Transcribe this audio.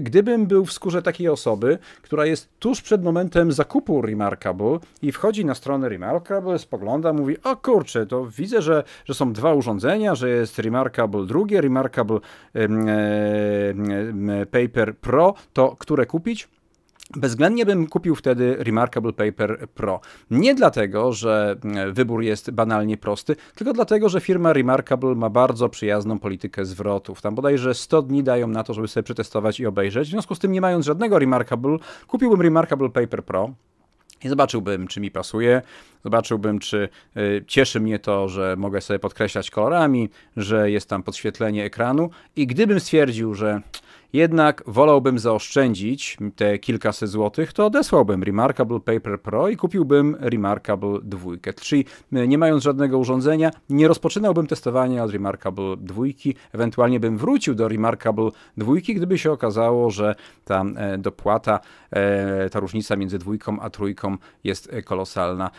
gdybym był w skórze takiej osoby, która jest tuż przed momentem zakupu Remarkable i wchodzi na stronę Remarkable, spogląda, mówi, o kurczę, to widzę, że, że są dwa urządzenia, że jest Remarkable drugie, Remarkable e, e, Paper Pro, to które kupić? Bezwzględnie bym kupił wtedy Remarkable Paper Pro. Nie dlatego, że e, wybór jest banalnie prosty, tylko dlatego, że firma Remarkable ma bardzo przyjazną politykę zwrotów. Tam bodajże 100 dni dają na to, żeby sobie przetestować i obejrzeć. W związku z tym, nie mając żadnego Remarkable, kupiłbym Remarkable Paper Pro. I zobaczyłbym, czy mi pasuje, zobaczyłbym, czy y, cieszy mnie to, że mogę sobie podkreślać kolorami, że jest tam podświetlenie ekranu. I gdybym stwierdził, że jednak wolałbym zaoszczędzić te kilkaset złotych, to odesłałbym Remarkable Paper Pro i kupiłbym Remarkable 2. Czyli e, nie mając żadnego urządzenia, nie rozpoczynałbym testowania od Remarkable 2, ewentualnie bym wrócił do Remarkable 2, gdyby się okazało, że ta e, dopłata, e, ta różnica między dwójką a trójką jest kolosalna.